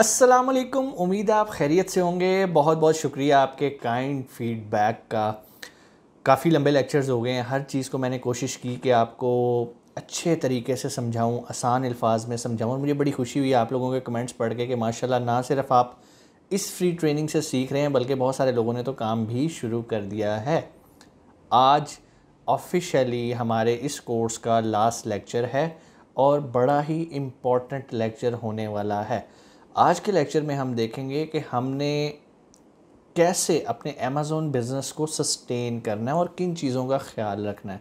असलकम उम्मीद है आप खैरियत से होंगे बहुत बहुत शुक्रिया आपके काइंड फीडबैक का काफ़ी लंबे लेक्चर्स हो गए हैं हर चीज़ को मैंने कोशिश की कि आपको अच्छे तरीके से समझाऊं आसान अल्फाज में समझाऊं और मुझे बड़ी खुशी हुई आप लोगों के कमेंट्स पढ़ के कि माशाल्लाह ना सिर्फ आप इस फ्री ट्रेनिंग से सीख रहे हैं बल्कि बहुत सारे लोगों ने तो काम भी शुरू कर दिया है आज ऑफिशली हमारे इस कोर्स का लास्ट लेक्चर है और बड़ा ही इम्पोर्टेंट लेक्चर होने वाला है आज के लेक्चर में हम देखेंगे कि हमने कैसे अपने अमेज़ोन बिज़नेस को सस्टेन करना है और किन चीज़ों का ख्याल रखना है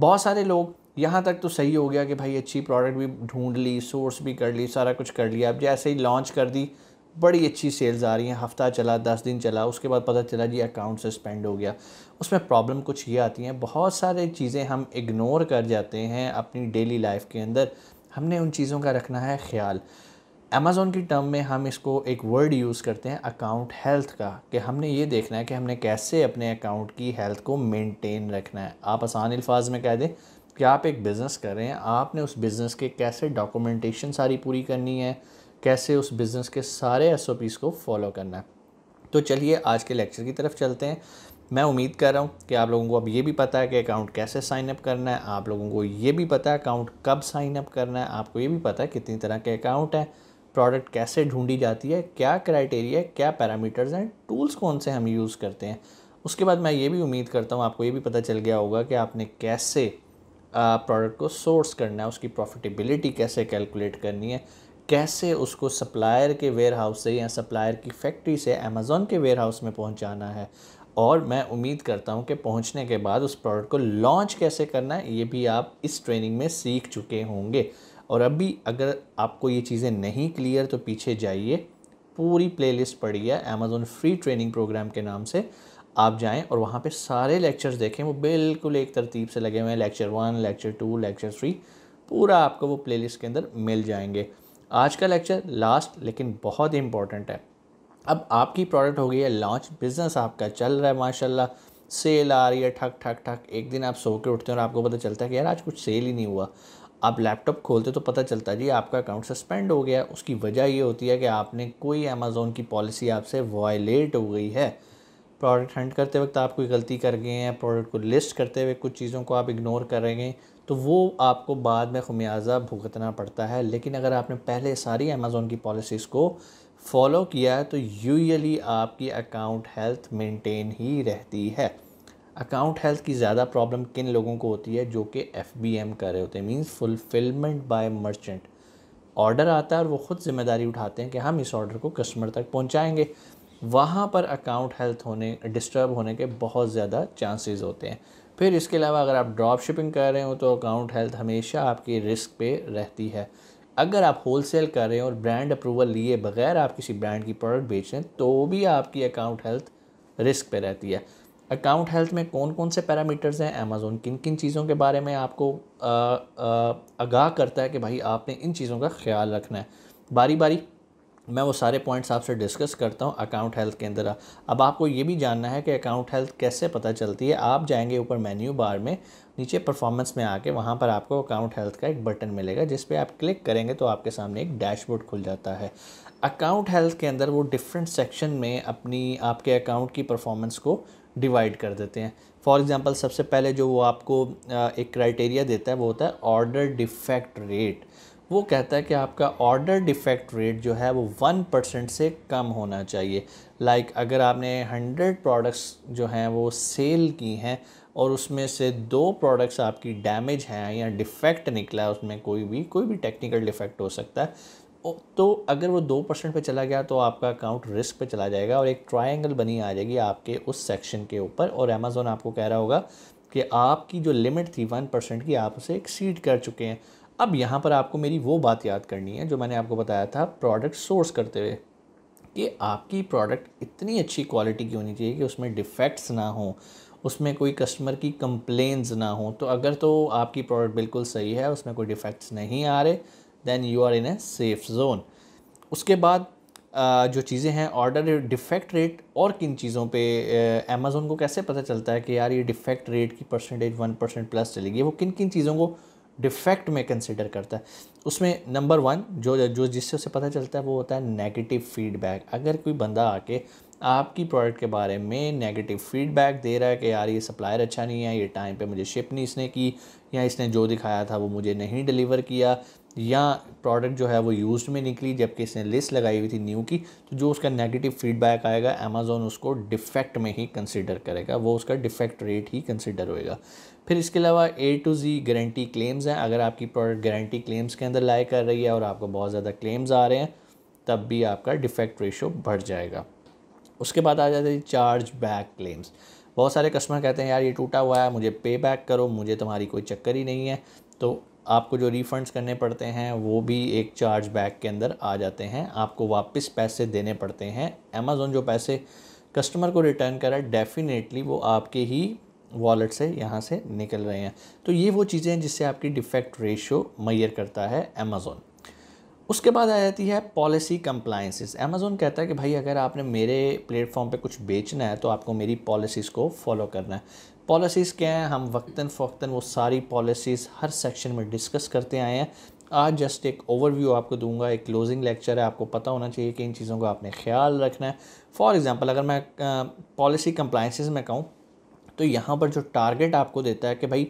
बहुत सारे लोग यहाँ तक तो सही हो गया कि भाई अच्छी प्रोडक्ट भी ढूंढ ली सोर्स भी कर ली सारा कुछ कर लिया अब जैसे ही लॉन्च कर दी बड़ी अच्छी सेल्स आ रही हैं हफ़्ता चला दस दिन चला उसके बाद पता चला जी अकाउंट सस्पेंड हो गया उसमें प्रॉब्लम कुछ ये आती हैं बहुत सारे चीज़ें हम इग्नोर कर जाते हैं अपनी डेली लाइफ के अंदर हमने उन चीज़ों का रखना है ख्याल अमेज़ोन की टर्म में हम इसको एक वर्ड यूज़ करते हैं अकाउंट हेल्थ का कि हमने ये देखना है कि हमने कैसे अपने अकाउंट की हेल्थ को मेंटेन रखना है आप आसान अल्फाज में कह दें कि आप एक बिज़नेस कर रहे हैं आपने उस बिज़नेस के कैसे डॉक्यूमेंटेशन सारी पूरी करनी है कैसे उस बिज़नेस के सारे एस को फॉलो करना है तो चलिए आज के लेक्चर की तरफ चलते हैं मैं उम्मीद कर रहा हूँ कि आप लोगों को अब ये भी पता है कि अकाउंट कैसे साइन अप करना है आप लोगों को ये भी पता है अकाउंट कब साइन अप करना है आपको ये भी पता है कितनी तरह के अकाउंट हैं प्रोडक्ट कैसे ढूंढी जाती है क्या क्राइटेरिया क्या पैरामीटर्स हैं टूल्स कौन से हम यूज़ करते हैं उसके बाद मैं ये भी उम्मीद करता हूँ आपको ये भी पता चल गया होगा कि आपने कैसे प्रोडक्ट को सोर्स करना है उसकी प्रॉफिटेबिलिटी कैसे कैलकुलेट करनी है कैसे उसको सप्लायर के वेयर हाउस से या सप्लायर की फैक्ट्री से अमेज़ोन के वेयर हाउस में पहुंचाना है और मैं उम्मीद करता हूं कि पहुंचने के बाद उस प्रोडक्ट को लॉन्च कैसे करना है ये भी आप इस ट्रेनिंग में सीख चुके होंगे और अभी अगर आपको ये चीज़ें नहीं क्लियर तो पीछे जाइए पूरी प्लेलिस्ट पड़ी है अमेज़ोन फ्री ट्रेनिंग प्रोग्राम के नाम से आप जाएं और वहाँ पे सारे लेक्चर्स देखें वो बिल्कुल एक तरतीब से लगे हुए हैं lecture one lecture two lecture three पूरा आपको वो प्लेलिस्ट के अंदर मिल जाएंगे आज का लेक्चर लास्ट लेकिन बहुत ही इंपॉर्टेंट है अब आपकी प्रोडक्ट हो गई है लॉन्च बिज़नेस आपका चल रहा है माशाल्लाह सेल आ रही है ठक ठक ठक एक दिन आप सो के उठते हैं और आपको पता चलता है कि यार आज कुछ सेल ही नहीं हुआ आप लैपटॉप खोलते तो पता चलता है जी आपका अकाउंट सस्पेंड हो गया उसकी वजह ये होती है कि आपने कोई अमेज़ोन की पॉलिसी आपसे वायलेट हो गई है प्रोडक्ट हंट करते वक्त आप कोई गलती कर गए हैं प्रोडक्ट को लिस्ट करते हुए कुछ चीज़ों को आप इग्नोर कर रहे हैं तो वो आपको बाद में खमियाजा भुगतना पड़ता है लेकिन अगर आपने पहले सारी अमेज़ोन की पॉलिसीज़ को फॉलो किया है तो यूजली आपकी अकाउंट हेल्थ मेंटेन ही रहती है अकाउंट हेल्थ की ज़्यादा प्रॉब्लम किन लोगों को होती है जो कि एफ बी एम कर रहे होते हैं means fulfilment by merchant order आता है और वो ख़ुद जिम्मेदारी उठाते हैं कि हम इस ऑर्डर को कस्टमर तक पहुंचाएंगे वहाँ पर अकाउंट हेल्थ होने डिस्टर्ब होने के बहुत ज़्यादा चांसेस होते हैं फिर इसके अलावा अगर आप ड्रॉप शिपिंग कर रहे हो तो अकाउंट हेल्थ हमेशा आपकी रिस्क पे रहती है अगर आप होल सेल कर रहे हो और ब्रांड अप्रूवल लिए बगैर आप किसी ब्रांड की प्रोडक्ट बेच रहे हैं तो भी आपकी अकाउंट हेल्थ रिस्क पे रहती है अकाउंट हेल्थ में कौन कौन से पैरामीटर्स हैं अमेज़ोन किन किन चीज़ों के बारे में आपको आगाह करता है कि भाई आपने इन चीज़ों का ख्याल रखना है बारी बारी मैं वो सारे पॉइंट्स आपसे डिस्कस करता हूँ अकाउंट हेल्थ के अंदर अब आपको ये भी जानना है कि अकाउंट हेल्थ कैसे पता चलती है आप जाएंगे ऊपर मेन्यू बार में नीचे परफॉर्मेंस में आके वहाँ पर आपको अकाउंट हेल्थ का एक बटन मिलेगा जिस पर आप क्लिक करेंगे तो आपके सामने एक डैशबोर्ड खुल जाता है अकाउंट हेल्थ के अंदर वो डिफरेंट सेक्शन में अपनी आपके अकाउंट की परफॉर्मेंस को डिवाइड कर देते हैं फॉर एग्ज़ाम्पल सबसे पहले जो वो आपको एक क्राइटेरिया देता है वो होता है ऑर्डर डिफेक्ट रेट वो कहता है कि आपका ऑर्डर डिफेक्ट रेट जो है वो वन परसेंट से कम होना चाहिए लाइक like अगर आपने हंड्रेड प्रोडक्ट्स जो हैं वो सेल की हैं और उसमें से दो प्रोडक्ट्स आपकी डैमेज हैं या डिफेक्ट निकला है उसमें कोई भी कोई भी टेक्निकल डिफेक्ट हो सकता है तो अगर वो दो परसेंट पर चला गया तो आपका अकाउंट रिस्क पे चला जाएगा और एक ट्रायंगल बनी आ जाएगी आपके उस सेक्शन के ऊपर और अमेज़ोन आपको कह रहा होगा कि आपकी जो लिमिट थी वन परसेंट की आप उसे एक्सीड कर चुके हैं अब यहाँ पर आपको मेरी वो बात याद करनी है जो मैंने आपको बताया था प्रोडक्ट सोर्स करते हुए कि आपकी प्रोडक्ट इतनी अच्छी क्वालिटी की होनी चाहिए कि उसमें डिफेक्ट्स ना हों उसमें कोई कस्टमर की कंप्लेंस ना हो तो अगर तो आपकी प्रोडक्ट बिल्कुल सही है उसमें कोई डिफेक्ट्स नहीं आ रहे then you are in a safe zone उसके बाद जो चीज़ें हैं ऑर्डर डिफेक्ट रेट और किन चीज़ों पे अमेज़ोन को कैसे पता चलता है कि यार ये डिफेक्ट रेट की परसेंटेज वन परसेंट प्लस चलेगी वो किन किन चीज़ों को डिफेक्ट में कंसिडर करता है उसमें नंबर वन जो जो जिससे उसे पता चलता है वो होता है नेगेटिव फीडबैक अगर कोई बंदा आके आपकी प्रोडक्ट के बारे में नेगेटिव फीडबैक दे रहा है कि यार ये सप्लायर अच्छा नहीं है ये टाइम पे मुझे शिप नहीं इसने की या इसने जो दिखाया था वो मुझे नहीं डिलीवर किया या प्रोडक्ट जो है वो यूज़ में निकली जबकि इसने लिस्ट लगाई हुई थी न्यू की तो जो उसका नेगेटिव फीडबैक आएगा अमेज़ोन उसको डिफेक्ट में ही कंसिडर करेगा वो उसका डिफेक्ट रेट ही कंसिडर होएगा फिर इसके अलावा A to Z guarantee claims हैं अगर आपकी प्रोडक्ट गारंटी क्लेम्स के अंदर लाई कर रही है और आपको बहुत ज़्यादा क्लेम्स आ रहे हैं तब भी आपका डिफेक्ट रेशो बढ़ जाएगा उसके बाद आ जाते हैं चार्ज बैक क्लेम्स बहुत सारे कस्टमर कहते हैं यार ये टूटा हुआ है मुझे पे बैक करो मुझे तुम्हारी कोई चक्कर ही नहीं है तो आपको जो रिफ़ंड्स करने पड़ते हैं वो भी एक चार्ज बैक के अंदर आ जाते हैं आपको वापस पैसे देने पड़ते हैं अमेज़ोन जो पैसे कस्टमर को रिटर्न करा डेफ़िनेटली वो आपके ही वॉलेट से यहाँ से निकल रहे हैं तो ये वो चीज़ें हैं जिससे आपकी डिफेक्ट रेशियो मैयर करता है अमेज़ोन उसके बाद आ जाती है पॉलिसी कंप्लाइंसिस अमेज़ोन कहता है कि भाई अगर आपने मेरे प्लेटफॉर्म पे कुछ बेचना है तो आपको मेरी पॉलिसीज़ को फॉलो करना है पॉलिसीज़ क्या हैं हम वक्ता फ़ौक्ता वो सारी पॉलिसीज़ हर सेक्शन में डिस्कस करते आए हैं आज जस्ट एक ओवरव्यू आपको दूंगा एक क्लोजिंग लेक्चर है आपको पता होना चाहिए कि इन चीज़ों का आपने ख्याल रखना है फॉर एग्ज़ाम्पल अगर मैं पॉलिसी कंप्लाइंसेस में कहूँ तो यहाँ पर जो टारगेट आपको देता है कि भाई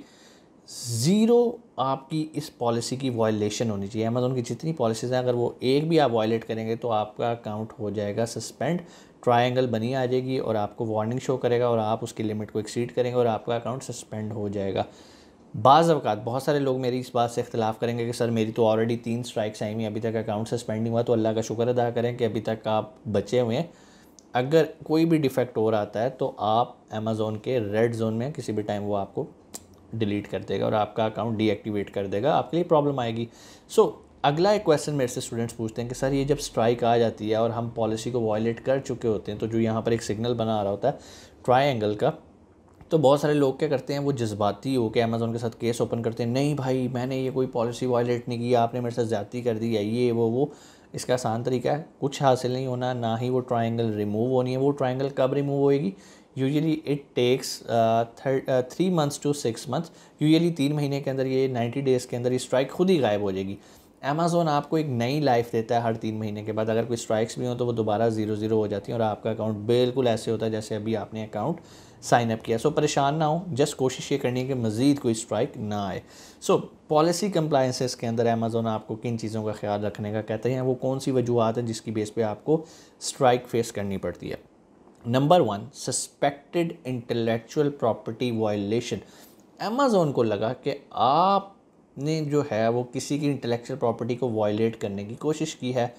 ज़ीरो आपकी इस पॉलिसी की वॉयलेशन होनी चाहिए अमेजोन की जितनी पॉलिसीज़ हैं अगर वो एक भी आप वॉयलेट करेंगे तो आपका अकाउंट हो जाएगा सस्पेंड ट्रायंगल बनी आ जाएगी और आपको वार्निंग शो करेगा और आप उसकी लिमिट को एक्सीड करेंगे और आपका अकाउंट सस्पेंड हो जाएगा बाज़ अवकात बहुत सारे लोग मेरी इस बात से इख्तलाफ करेंगे कि सर मेरी तो ऑलरेडी तीन स्ट्राइक्स आई हुई अभी तक अकाउंट सस्पेंडिंग हुआ तो अल्लाह का शुक्र अदा करें कि अभी तक आप बचे हुए हैं अगर कोई भी डिफेक्ट हो रहा है तो आप अमेज़ोन के रेड जोन में किसी भी टाइम वो आपको डिलीट कर देगा और आपका अकाउंट डीएक्टिवेट कर देगा आपके लिए प्रॉब्लम आएगी सो so, अगला एक क्वेश्चन मेरे से स्टूडेंट्स पूछते हैं कि सर ये जब स्ट्राइक आ जाती है और हम पॉलिसी को वायलेट कर चुके होते हैं तो जो यहाँ पर एक सिग्नल बना रहा होता है ट्राइंगल का तो बहुत सारे लोग क्या करते हैं वो जज्बाती हो के अमेज़ोन के साथ केस ओपन करते हैं नहीं भाई मैंने ये कोई पॉलिसी वॉयलेट नहीं की आपने मेरे साथ ज्यादा कर दी है ये वो वो इसका आसान तरीका है कुछ हासिल नहीं होना ना ही वो ट्राइंगल रिमूव होनी है वो ट्राइंगल कब रिमूव होएगी usually it takes three months to six months usually तीन महीने के अंदर ये नाइन्टी डेज़ के अंदर ये स्ट्राइक खुद ही गायब हो जाएगी अमेज़ोन आपको एक नई लाइफ देता है हर तीन महीने के बाद अगर कोई स्ट्राइक्स भी हों तो वो दोबारा ज़ीरो ज़ीरो हो जाती है और आपका अकाउंट बिल्कुल ऐसे होता है जैसे अभी आपने अकाउंट साइन अप किया सो so, परेशान ना हो जस्ट कोशिश ये करनी है कि मज़ीद कोई स्ट्राइक ना आए सो पॉलिसी कंप्लाइंसेस के अंदर अमेज़ोन आपको किन चीज़ों का ख्याल रखने का कहते हैं वो कौन सी वजूहत हैं जिसकी बेस पर आपको स्ट्राइक फेस करनी पड़ती है number one suspected intellectual property violation Amazon को लगा कि आप ने जो है वो किसी की इंटेलेक्चुअल प्रॉपर्टी को वायलेट करने की कोशिश की है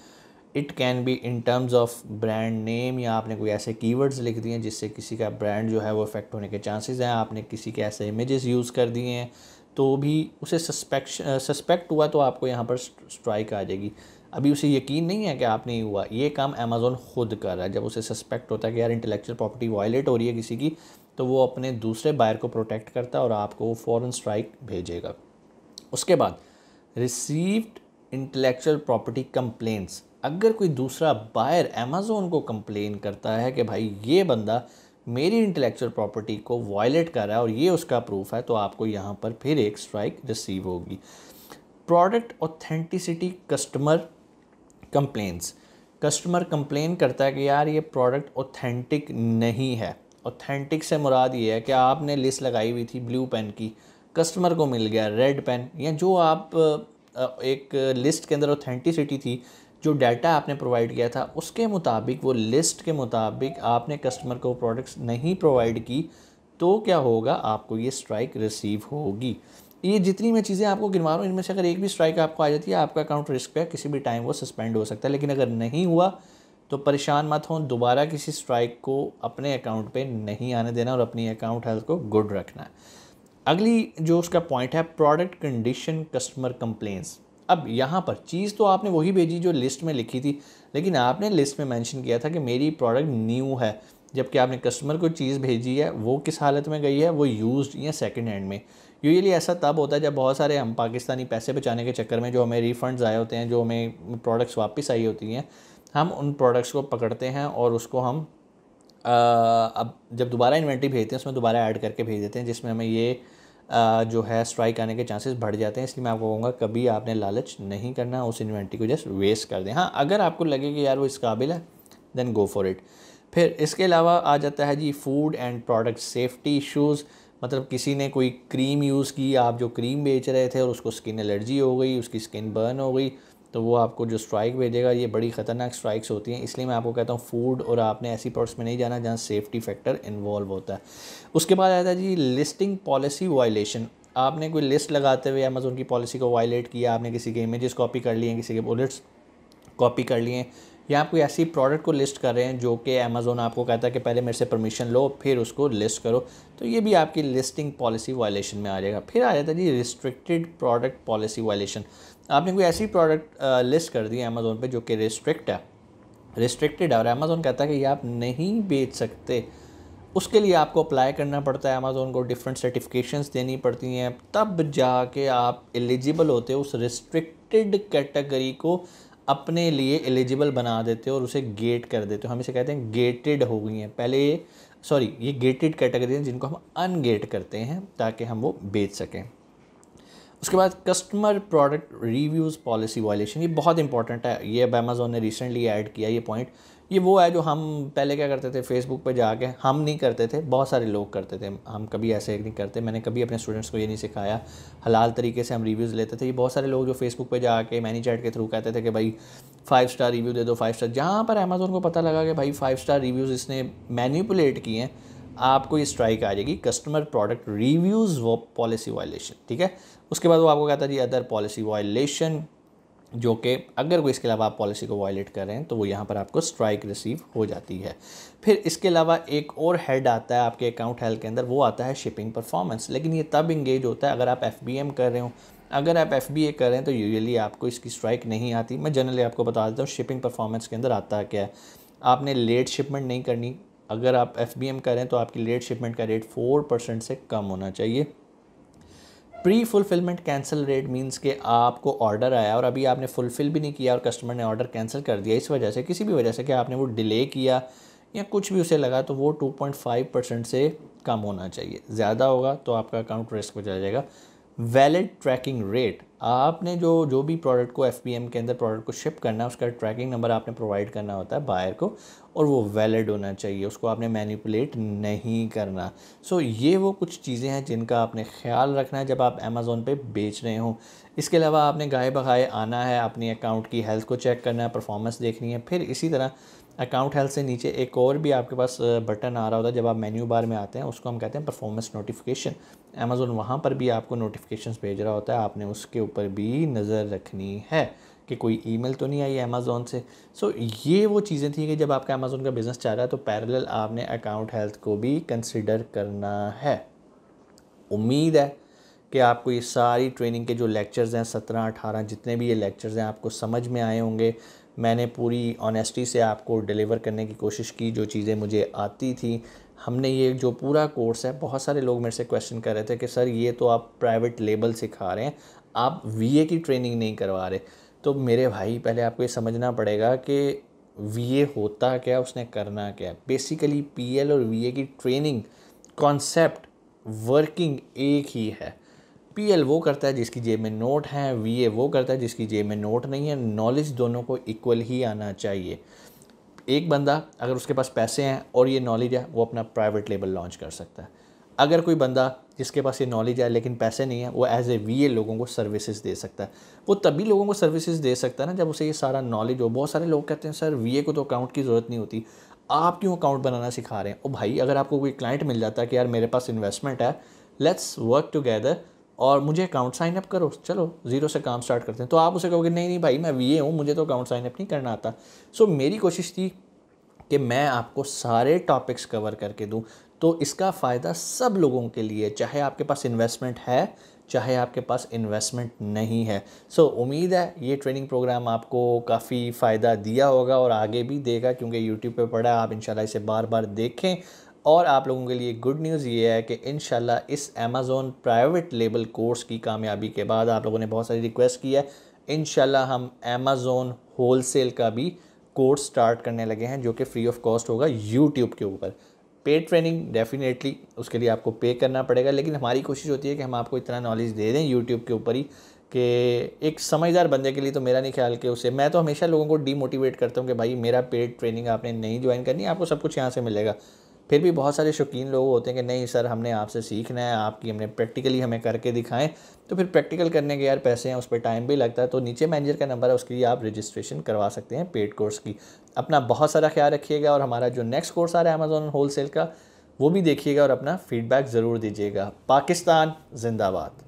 it can be in terms of brand name या आपने कोई ऐसे कीवर्ड्स लिख दिए हैं जिससे किसी का ब्रांड जो है वो इफेक्ट होने के चांसेस हैं आपने किसी के ऐसे इमेजेस यूज़ कर दिए हैं तो भी उसे सस्पेक्ट सस्पेक्ट हुआ तो आपको यहाँ पर स्ट्राइक आ जाएगी अभी उसे यकीन नहीं है कि आपने ही हुआ ये काम अमेज़ोन खुद कर रहा है जब उसे सस्पेक्ट होता है कि यार इंटेलेक्चुअल प्रॉपर्टी वायलेट हो रही है किसी की तो वो अपने दूसरे बायर को प्रोटेक्ट करता है और आपको वो फ़ौरन स्ट्राइक भेजेगा उसके बाद रिसीव्ड इंटेलेक्चुअल प्रॉपर्टी कंप्लेंट्स अगर कोई दूसरा बायर अमेजोन को कंप्लेन करता है कि भाई ये बंदा मेरी इंटेलेक्चुअल प्रॉपर्टी को वायलेट कर रहा है और ये उसका प्रूफ है तो आपको यहाँ पर फिर एक स्ट्राइक रिसीव होगी product authenticity customer complaints customer complain करता है कि यार ये प्रोडक्ट ऑथेंटिक नहीं है ऑथेंटिक से मुराद ये है कि आपने लिस्ट लगाई हुई थी ब्लू पेन की कस्टमर को मिल गया रेड पेन या जो आप एक लिस्ट के अंदर ऑथेंटिसिटी थी जो डाटा आपने प्रोवाइड किया था उसके मुताबिक वो लिस्ट के मुताबिक आपने कस्टमर को प्रोडक्ट्स नहीं प्रोवाइड की तो क्या होगा आपको ये स्ट्राइक रिसीव होगी ये जितनी मैं चीज़ें आपको गिनवा रहा हूँ इनमें से अगर एक भी स्ट्राइक आपको आ जाती है आपका अकाउंट रिस्क पे किसी भी टाइम वो सस्पेंड हो सकता है लेकिन अगर नहीं हुआ तो परेशान मत हों दोबारा किसी स्ट्राइक को अपने अकाउंट पे नहीं आने देना और अपनी अकाउंट हेल्थ को गुड रखना अगली जो उसका पॉइंट है प्रोडक्ट कंडीशन कस्टमर कंप्लेंस अब यहाँ पर चीज़ तो आपने वही भेजी जो लिस्ट में लिखी थी लेकिन आपने लिस्ट में मेंशन किया था कि मेरी प्रोडक्ट न्यू है जबकि आपने कस्टमर को चीज़ भेजी है वो किस हालत में गई है वो यूज्ड या सेकंड हैंड में यूजली ऐसा तब होता है जब बहुत सारे हम पाकिस्तानी पैसे बचाने के चक्कर में जो हमें रिफ़ंड्स आए होते हैं जो हमें प्रोडक्ट्स वापस आई होती हैं हम उन प्रोडक्ट्स को पकड़ते हैं और उसको हम आ, अब जब दोबारा इन्वेंट्री भेजते हैं उसमें दोबारा ऐड करके भेज देते हैं जिसमें हमें ये जो है स्ट्राइक आने के चांसेस बढ़ जाते हैं इसलिए मैं आपको कहूँगा कभी आपने लालच नहीं करना उस इन्वेंट्री को जस्ट वेस्ट कर दें हाँ अगर आपको लगे कि यार वो इस काबिल है देन गो फॉर इट फिर इसके अलावा आ जाता है जी food and product safety issues मतलब किसी ने कोई क्रीम यूज़ की आप जो क्रीम बेच रहे थे और उसको स्किन एलर्जी हो गई उसकी स्किन बर्न हो गई तो वो आपको जो स्ट्राइक भेजेगा ये बड़ी ख़तरनाक स्ट्राइक्स होती हैं इसलिए मैं आपको कहता हूँ फूड और आपने ऐसी प्रोडक्ट्स में नहीं जाना जहाँ सेफ्टी फैक्टर इन्वॉल्व होता है उसके बाद आता है जी लिस्टिंग पॉलिसी वायलेशन आपने कोई लिस्ट लगाते हुए अमेज़ोन की पॉलिसी को वायलेट किया आपने किसी के इमेज़ कॉपी कर लिए किसी के बुलेट्स कॉपी कर लिए या आप कोई ऐसी प्रोडक्ट को लिस्ट कर रहे हैं जो कि अमेज़ोन आपको कहता है कि पहले मेरे से परमिशन लो फिर उसको लिस्ट करो तो ये भी आपकी लिस्टिंग पॉलिसी वायलेशन में आ जाएगा फिर आ जाता है जी रिस्ट्रिक्टेड प्रोडक्ट पॉलिसी वायलेशन आपने कोई ऐसी प्रोडक्ट लिस्ट uh, कर दी है अमेज़ोन पर जो कि रिस्ट्रिक्ट है रिस्ट्रिक्टेड है और अमेज़ोन कहता है कि ये आप नहीं बेच सकते उसके लिए आपको अप्लाई करना पड़ता है अमेज़ोन को डिफरेंट सर्टिफिकेशंस देनी पड़ती हैं तब जाके आप एलिजिबल होते हो उस रिस्ट्रिक्टेड कैटेगरी को अपने लिए एलिजिबल बना देते हो और उसे गेट कर देते हो हम इसे कहते हैं गेटेड हो गई हैं पहले सॉरी ये गेटेड कैटेगरी हैं जिनको हम अनगेट करते हैं ताकि हम वो बेच सकें उसके बाद customer product reviews policy violation ये बहुत इंपॉर्टेंट है ये अब अमेज़ोन ने रिसेंटली ऐड किया ये पॉइंट ये वो है जो हम पहले क्या करते थे फेसबुक पर जाके हम नहीं करते थे बहुत सारे लोग करते थे हम कभी ऐसे नहीं करते मैंने कभी अपने स्टूडेंट्स को ये नहीं सिखाया हलाल तरीके से हम रिव्यूज़ लेते थे ये बहुत सारे लोग जो फेसबुक पे जाके मैनी चैट के थ्रू कहते थे कि भाई फाइव स्टार रिव्यू दे दो फाइव स्टार जहाँ पर अमेज़ोन को पता लगा कि भाई फाइव स्टार रिव्यूज़ इसने मैनिपुलेट किए हैं आपको ये स्ट्राइक आ जाएगी कस्टमर प्रोडक्ट रिव्यूज़ वो पॉलिसी वायलेशन ठीक है उसके बाद वो आपको कहता है जी अदर पॉलिसी वायलेशन जो कि अगर कोई इसके अलावा आप पॉलिसी को वायलेट कर रहे हैं तो वो यहाँ पर आपको स्ट्राइक रिसीव हो जाती है फिर इसके अलावा एक और हेड आता है आपके अकाउंट हेल्थ के अंदर वो आता है शिपिंग परफॉर्मेंस लेकिन ये तब इंगेज होता है अगर आप एफ कर रहे हो अगर आप एफ बी ए कर रहे हैं तो यूजली आपको इसकी स्ट्राइक नहीं आती मैं जनरली आपको बता देता हूँ शिपिंग परफॉर्मेंस के अंदर आता क्या है आपने लेट शिपमेंट नहीं करनी अगर आप एफ बी एम करें तो आपकी लेट शिपमेंट का रेट फोर परसेंट से कम होना चाहिए pre fulfilment cancel rate means के आपको ऑर्डर आया और अभी आपने फुलफ़िल भी नहीं किया और कस्टमर ने ऑर्डर कैंसिल कर दिया इस वजह से किसी भी वजह से कि आपने वो डिले किया या कुछ भी उसे लगा तो वो 2.5 परसेंट से कम होना चाहिए ज़्यादा होगा तो आपका अकाउंट रिस्क हो जाएगा वैलिड ट्रैकिंग रेट आपने जो जो भी प्रोडक्ट को एफ के अंदर प्रोडक्ट को शिप करना है उसका ट्रैकिंग नंबर आपने प्रोवाइड करना होता है बायर को और वो वैलिड होना चाहिए उसको आपने मैनिपुलेट नहीं करना सो so, ये वो कुछ चीज़ें हैं जिनका आपने ख्याल रखना है जब आप अमेज़ोन पे बेच रहे हों इसके अलावा आपने गाय बगाए आना है अपने अकाउंट की हेल्थ को चेक करना है परफॉर्मेंस देखनी है फिर इसी तरह अकाउंट हेल्थ से नीचे एक और भी आपके पास बटन uh, आ रहा होता है जब आप मेन्यू बार में आते हैं उसको हम कहते हैं परफॉर्मेंस नोटिफिकेशन अमेज़ोन वहाँ पर भी आपको नोटिफिकेशन भेज रहा होता है आपने उसके ऊपर भी नज़र रखनी है कि कोई ईमेल तो नहीं आई अमेज़ोन से सो so, ये वो चीज़ें थी कि जब आपका अमेज़ोन का बिज़नेस चाह रहा है तो पैरल आपने अकाउंट हेल्थ को भी कंसिडर करना है उम्मीद है कि आपको ये सारी ट्रेनिंग के जो लेक्चर्स हैं सत्रह अठारह जितने भी ये लेक्चर्स हैं आपको समझ में आए होंगे मैंने पूरी ऑनेस्टी से आपको डिलीवर करने की कोशिश की जो चीज़ें मुझे आती थी हमने ये जो पूरा कोर्स है बहुत सारे लोग मेरे से क्वेश्चन कर रहे थे कि सर ये तो आप प्राइवेट लेबल सिखा रहे हैं आप वीए की ट्रेनिंग नहीं करवा रहे तो मेरे भाई पहले आपको ये समझना पड़ेगा कि वीए होता क्या उसने करना क्या बेसिकली पीएल और वीए की ट्रेनिंग कॉन्सेप्ट वर्किंग एक ही है पीएल वो करता है जिसकी जेब में नोट हैं वीए वो करता है जिसकी जेब में नोट नहीं है नॉलेज दोनों को इक्वल ही आना चाहिए एक बंदा अगर उसके पास पैसे हैं और ये नॉलेज है वो अपना प्राइवेट लेबल लॉन्च कर सकता है अगर कोई बंदा जिसके पास ये नॉलेज है लेकिन पैसे नहीं है वो एज ए वी ए लोगों को सर्विसेज दे सकता है वो तभी लोगों को सर्विसेज दे सकता है ना जब उसे ये सारा नॉलेज हो बहुत सारे लोग कहते हैं सर वी ए को तो अकाउंट की ज़रूरत नहीं होती आप क्यों अकाउंट बनाना सिखा रहे हैं ओ भाई अगर आपको कोई क्लाइंट मिल जाता है कि यार मेरे पास इन्वेस्टमेंट है लेट्स वर्क टुगेदर और मुझे अकाउंट साइनअप करो चलो ज़ीरो से काम स्टार्ट करते हैं तो आप उसे कहोगे नहीं नहीं भाई मैं वी हूँ मुझे तो अकाउंट साइनअप नहीं करना आता सो so, मेरी कोशिश थी कि मैं आपको सारे टॉपिक्स कवर करके दूँ तो इसका फ़ायदा सब लोगों के लिए चाहे आपके पास इन्वेस्टमेंट है चाहे आपके पास इन्वेस्टमेंट नहीं है सो so, उम्मीद है ये ट्रेनिंग प्रोग्राम आपको काफ़ी फ़ायदा दिया होगा और आगे भी देगा क्योंकि यूट्यूब पे पढ़ा है आप इंशाल्लाह इसे बार बार देखें और आप लोगों के लिए गुड न्यूज़ ये है कि इन इस अमेज़ोन प्राइवेट लेबल कोर्स की कामयाबी के बाद आप लोगों ने बहुत सारी रिक्वेस्ट की है इन हम अमेज़ोन होल का भी कोर्स स्टार्ट करने लगे हैं जो कि फ्री ऑफ कॉस्ट होगा यूट्यूब के ऊपर पेड ट्रेनिंग डेफिनेटली उसके लिए आपको पे करना पड़ेगा लेकिन हमारी कोशिश होती है कि हम आपको इतना नॉलेज दे दें यूट्यूब के ऊपर ही कि एक समझदार बंदे के लिए तो मेरा नहीं ख्याल कि उसे मैं तो हमेशा लोगों को डीमोटिवेट करता हूँ कि भाई मेरा पेड ट्रेनिंग आपने नहीं ज्वाइन करनी आपको सब कुछ यहाँ से मिलेगा फिर भी बहुत सारे शौकीन लोग होते हैं कि नहीं सर हमने आपसे सीखना है आपकी हमने प्रैक्टिकली हमें करके दिखाएं तो फिर प्रैक्टिकल करने के यार पैसे हैं उस पर टाइम भी लगता है तो नीचे मैनेजर का नंबर है उसके लिए आप रजिस्ट्रेशन करवा सकते हैं पेड कोर्स की अपना बहुत सारा ख्याल रखिएगा और हमारा जो नेक्स्ट कोर्स आ रहा है अमेज़ोन होल का वो भी देखिएगा और अपना फीडबैक ज़रूर दीजिएगा पाकिस्तान जिंदाबाद